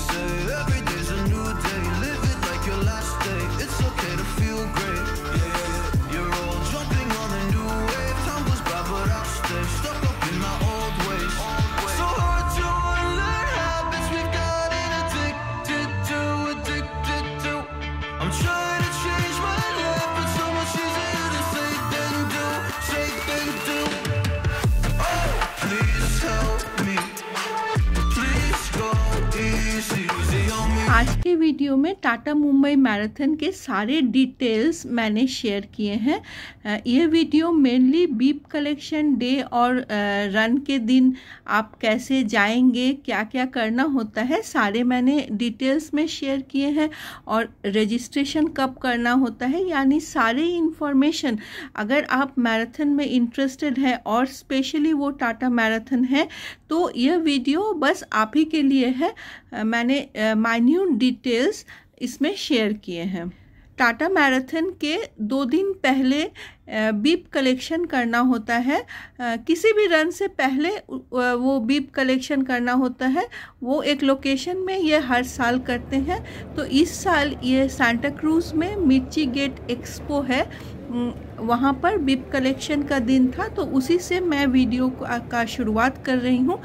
say Every day's a new day Live it like your last day It's okay to feel great yeah. Bye. के video में Tata Mumbai marathon के सारे details मैंने share किए हैं यह video mainly bib collection day और run के दिन आप कैसे जाएंगे क्या क्या करना होता है सारे मैंने डिटेल्स में शेयर किए हैं और रजिस्ट्रेशन कब करना होता है यानी सारे इन्फॉर्मेशन अगर आप मैराथन में इंटरेस्टेड हैं और स्पेशली वो टाटा मैराथन है तो यह वीडियो बस आप ही के लिए है मैंने माइन्यूट डिटेल डिटेल्स इसमें शेयर किए हैं टाटा मैराथन के दो दिन पहले बीप कलेक्शन करना होता है किसी भी रन से पहले वो बीप कलेक्शन करना होता है वो एक लोकेशन में ये हर साल करते हैं तो इस साल ये सांता क्रूज में मिर्ची गेट एक्सपो है वहाँ पर बिप कलेक्शन का दिन था तो उसी से मैं वीडियो का शुरुआत कर रही हूँ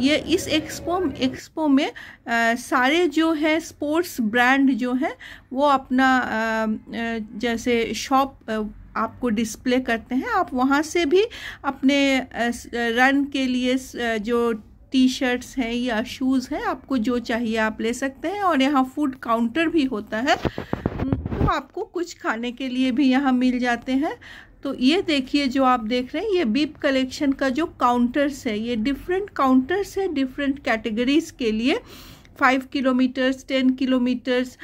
ये इस एक्सपो एक्सपो में आ, सारे जो है स्पोर्ट्स ब्रांड जो है वो अपना आ, जैसे शॉप आपको डिस्प्ले करते हैं आप वहाँ से भी अपने रन के लिए जो टी शर्ट्स हैं या शूज़ हैं आपको जो चाहिए आप ले सकते हैं और यहाँ फूड काउंटर भी होता है आपको कुछ खाने के लिए भी यहाँ मिल जाते हैं तो ये देखिए जो आप देख रहे हैं ये बीप कलेक्शन का जो काउंटर्स है ये डिफरेंट काउंटर्स है डिफरेंट कैटेगरीज के लिए five kilometres ten kilometres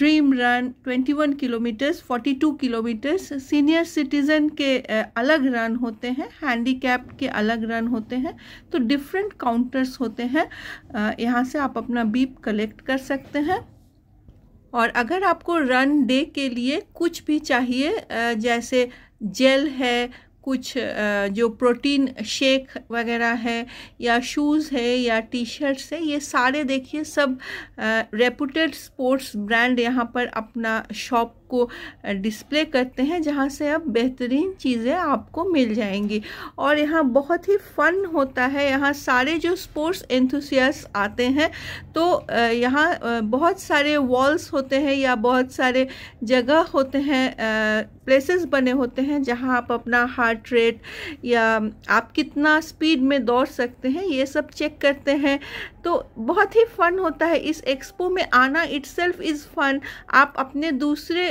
dream run twenty one kilometres forty two kilometres senior citizen के अलग रन होते हैं हैंडीकैप के अलग रन होते हैं तो डिफरेंट काउंटर्स होते हैं यहाँ से आप अपना बीप कलेक्ट कर सकते हैं और अगर आपको रन डे के लिए कुछ भी चाहिए जैसे जेल है कुछ जो प्रोटीन शेक वगैरह है या शूज़ है या टी शर्ट्स है ये सारे देखिए सब रेपूटेड स्पोर्ट्स ब्रांड यहाँ पर अपना शॉप को डिस्प्ले करते हैं जहाँ से अब बेहतरीन चीज़ें आपको मिल जाएंगी और यहाँ बहुत ही फ़न होता है यहाँ सारे जो स्पोर्ट्स एंथुसियास आते हैं तो यहाँ बहुत सारे वॉल्स होते हैं या बहुत सारे जगह होते हैं प्लेसेस बने होते हैं जहाँ आप अपना हार्ट रेट या आप कितना स्पीड में दौड़ सकते हैं ये सब चेक करते हैं तो बहुत ही फ़न होता है इस एक्सपो में आना इट्सल्फ सेल्फ इज़ फ़न आप अपने दूसरे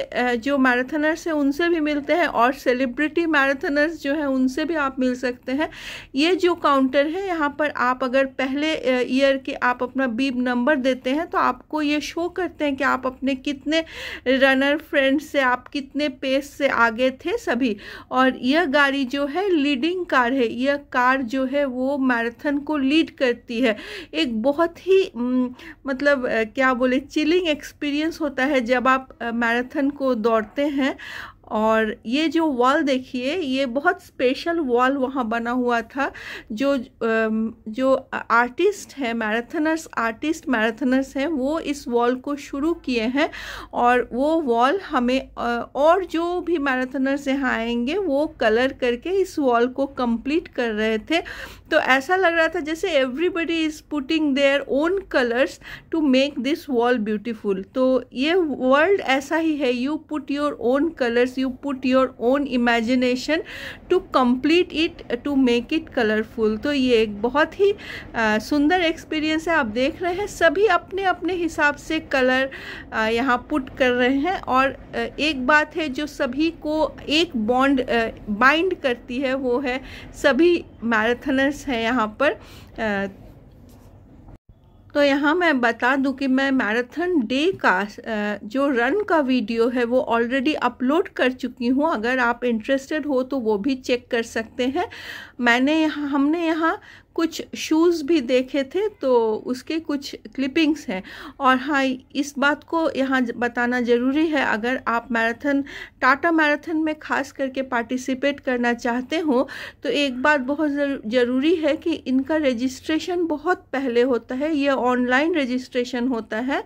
जो मैराथनर्स हैं उनसे भी मिलते हैं और सेलिब्रिटी मैराथनर्स जो हैं उनसे भी आप मिल सकते हैं ये जो काउंटर है यहाँ पर आप अगर पहले ईयर के आप अपना बीब नंबर देते हैं तो आपको ये शो करते हैं कि आप अपने कितने रनर फ्रेंड्स से आप कितने पेस से आगे थे सभी और यह गाड़ी जो है लीडिंग कार है यह कार जो है वो मैराथन को लीड करती है एक बहुत ही मतलब क्या बोले चिलिंग एक्सपीरियंस होता है जब आप मैराथन को को दौड़ते हैं और ये जो वॉल देखिए ये बहुत स्पेशल वॉल वहाँ बना हुआ था जो जो आर्टिस्ट है मैराथनर्स आर्टिस्ट मैराथनर्स हैं वो इस वॉल को शुरू किए हैं और वो वॉल हमें और जो भी मैराथनर्स यहाँ आएंगे वो कलर करके इस वॉल को कंप्लीट कर रहे थे तो ऐसा लग रहा था जैसे everybody is putting their own colours to make this wall beautiful तो ये वर्ल्ड ऐसा ही है you put your own colours place you put your own imagination to complete it to make it colorful तो ये एक बहुत ही सुंदर एक्सपीरियंस है आप देख रहे हैं सभी अपने अपने हिसाब से कलर यहाँ पुट कर रहे हैं और एक बात है जो सभी को एक बॉन्ड बाइंड करती है वो है सभी मैराथनर्स हैं यहाँ पर तो यहाँ मैं बता दूं कि मैं मैराथन डे का जो रन का वीडियो है वो ऑलरेडी अपलोड कर चुकी हूँ अगर आप इंटरेस्टेड हो तो वो भी चेक कर सकते हैं मैंने यहाँ हमने यहाँ कुछ शूज़ भी देखे थे तो उसके कुछ क्लिपिंग्स हैं और हाँ इस बात को यहाँ बताना ज़रूरी है अगर आप मैराथन टाटा मैराथन में ख़ास करके पार्टिसिपेट करना चाहते हो तो एक बात बहुत ज़रूरी है कि इनका रजिस्ट्रेशन बहुत पहले होता है यह ऑनलाइन रजिस्ट्रेशन होता है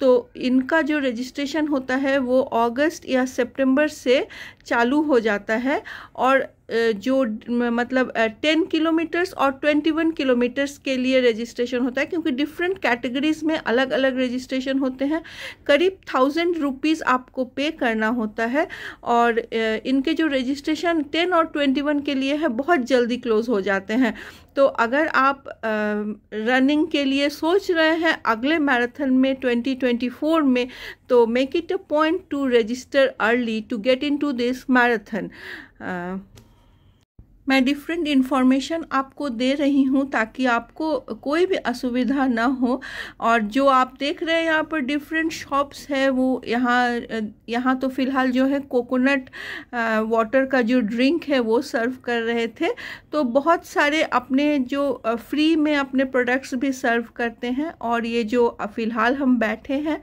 तो इनका जो रजिस्ट्रेशन होता है वो अगस्त या सेप्टेम्बर से चालू हो जाता है और जो मतलब टेन किलोमीटर्स और ट्वेंटी वन किलोमीटर्स के लिए रजिस्ट्रेशन होता है क्योंकि डिफरेंट कैटेगरीज में अलग अलग रजिस्ट्रेशन होते हैं करीब थाउजेंड रुपीज़ आपको पे करना होता है और इनके जो रजिस्ट्रेशन टेन और ट्वेंटी वन के लिए है बहुत जल्दी क्लोज़ हो जाते हैं तो अगर आप रनिंग के लिए सोच रहे हैं अगले मैराथन में 2024 में तो make it a point to register early to get into this marathon मैं डिफरेंट इन्फॉर्मेशन आपको दे रही हूँ ताकि आपको कोई भी असुविधा ना हो और जो आप देख रहे हैं यहाँ पर डिफरेंट शॉप्स है वो यहाँ यहाँ तो फ़िलहाल जो है कोकोनट वाटर का जो ड्रिंक है वो सर्व कर रहे थे तो बहुत सारे अपने जो फ्री में अपने प्रोडक्ट्स भी सर्व करते हैं और ये जो फ़िलहाल हम बैठे हैं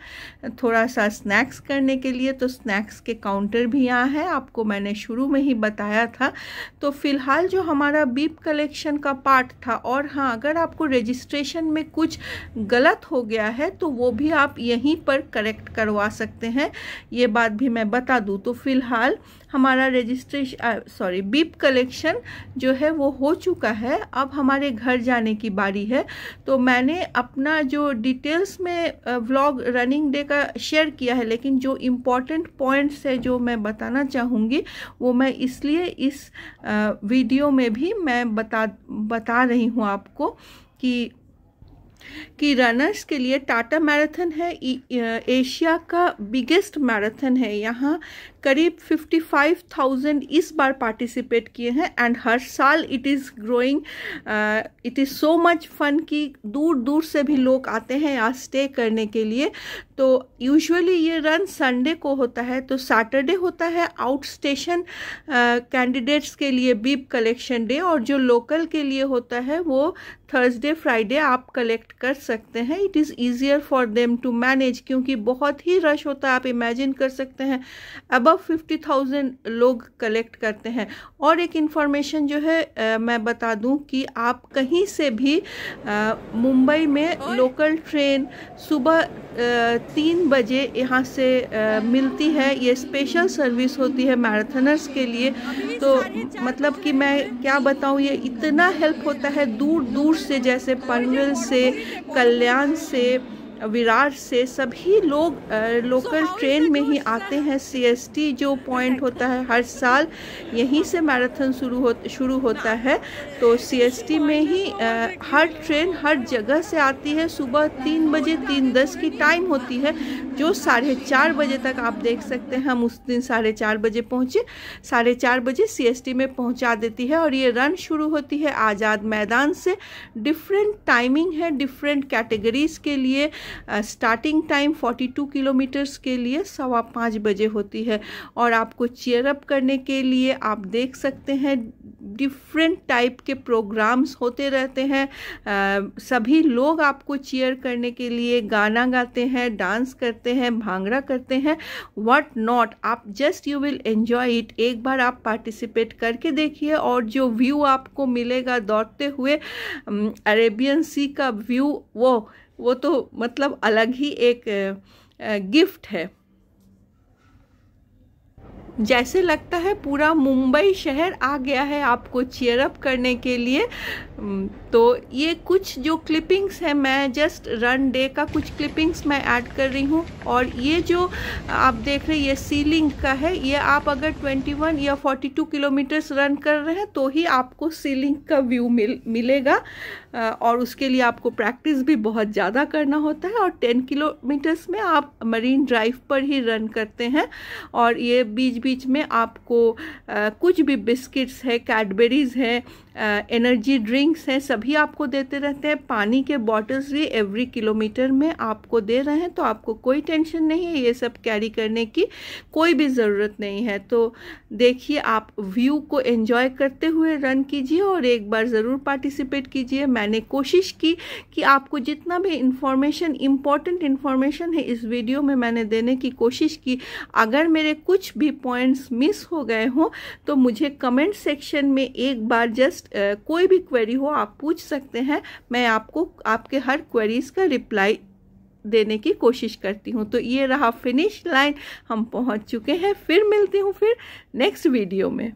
थोड़ा सा स्नैक्स करने के लिए तो स्नैक्स के काउंटर भी यहाँ है आपको मैंने शुरू में ही बताया था तो फ़िलहाल फिलहाल जो हमारा बीप कलेक्शन का पार्ट था और हाँ अगर आपको रजिस्ट्रेशन में कुछ गलत हो गया है तो वो भी आप यहीं पर करेक्ट करवा सकते हैं ये बात भी मैं बता दूँ तो फिलहाल हमारा रजिस्ट्रेशन सॉरी बीप कलेक्शन जो है वो हो चुका है अब हमारे घर जाने की बारी है तो मैंने अपना जो डिटेल्स में व्लॉग रनिंग डे का शेयर किया है लेकिन जो इम्पोर्टेंट पॉइंट्स है जो मैं बताना चाहूँगी वो मैं इसलिए इस वीडियो वीडियो में भी मैं बता बता रही हूँ आपको कि कि रनर्स के लिए टाटा मैराथन है एशिया का बिगेस्ट मैराथन है यहाँ करीब 55,000 इस बार पार्टिसिपेट किए हैं एंड हर साल it is growing it is so much fun कि दूर दूर से भी लोग आते हैं यहाँ स्टे करने के लिए तो यूजुअली ये रन संडे को होता है तो सैटरडे होता है आउट स्टेशन कैंडिडेट्स के लिए बीप कलेक्शन डे और जो लोकल के लिए होता है वो थर्सडे फ्राइडे आप कलेक्ट कर सकते हैं it is easier for them to manage क्योंकि बहुत ही रश होता है आप इमेजिन कर सकते हैं अब फिफ्टी थाउजेंड लोग कलेक्ट करते हैं और एक इन्फॉर्मेशन जो है आ, मैं बता दूं कि आप कहीं से भी मुंबई में लोकल ट्रेन सुबह तीन बजे यहाँ से आ, मिलती है ये स्पेशल सर्विस होती है मैराथनर्स के लिए तो मतलब कि मैं क्या बताऊँ ये इतना हेल्प होता है दूर दूर से जैसे पनवेल से कल्याण से विरार से सभी लोग लोकल ट्रेन में ही आते हैं सीएसटी जो पॉइंट होता है हर साल यहीं से मैराथन शुरू हो शुरू होता है तो सीएसटी में ही हर ट्रेन हर जगह से आती है सुबह तीन बजे तीन दस की टाइम होती है जो साढ़े चार बजे तक आप देख सकते हैं हम उस दिन साढ़े चार बजे पहुँचे साढ़े चार बजे सीएसटी में पहुँचा देती है और ये रन शुरू होती है आज़ाद मैदान से डिफरेंट टाइमिंग है डिफरेंट कैटेगरीज के लिए स्टार्टिंग टाइम 42 किलोमीटर्स के लिए सवा पाँच बजे होती है और आपको चेयरअप करने के लिए आप देख सकते हैं डिफरेंट टाइप के प्रोग्राम्स होते रहते हैं आ, सभी लोग आपको चेयर करने के लिए गाना गाते हैं डांस करते हैं भांगड़ा करते हैं व्हाट नॉट आप just you will enjoy it एक बार आप पार्टिसिपेट करके देखिए और जो व्यू आपको मिलेगा दौड़ते हुए अरेबियन सी का व्यू वो वो तो मतलब अलग ही एक गिफ्ट है जैसे लगता है पूरा मुंबई शहर आ गया है आपको चेयर अप करने के लिए तो ये कुछ जो क्लिपिंग्स हैं मैं जस्ट रन डे का कुछ क्लिपिंग्स मैं ऐड कर रही हूँ और ये जो आप देख रहे हैं ये सीलिंग का है ये आप अगर 21 या 42 किलोमीटर्स रन कर रहे हैं तो ही आपको सीलिंग का व्यू मिल मिलेगा और उसके लिए आपको प्रैक्टिस भी बहुत ज़्यादा करना होता है और टेन किलोमीटर्स में आप मरीन ड्राइव पर ही रन करते हैं और ये बीच बीच में आपको कुछ भी बिस्किट्स है कैडबेरीज़ है एनर्जी ड्रिंक्स हैं सभी आपको देते रहते हैं पानी के बॉटल्स भी एवरी किलोमीटर में आपको दे रहे हैं तो आपको कोई टेंशन नहीं है ये सब कैरी करने की कोई भी ज़रूरत नहीं है तो देखिए आप व्यू को एंजॉय करते हुए रन कीजिए और एक बार ज़रूर पार्टिसिपेट कीजिए मैंने कोशिश की कि आपको जितना भी इंफॉर्मेशन इम्पॉर्टेंट इन्फॉर्मेशन है इस वीडियो में मैंने देने की कोशिश की अगर मेरे कुछ भी पॉइंट्स मिस हो गए हों तो मुझे कमेंट सेक्शन में एक बार जस्ट Uh, कोई भी क्वेरी हो आप पूछ सकते हैं मैं आपको आपके हर क्वेरीज़ का रिप्लाई देने की कोशिश करती हूँ तो ये रहा फिनिश लाइन हम पहुँच चुके हैं फिर मिलती हूँ फिर नेक्स्ट वीडियो में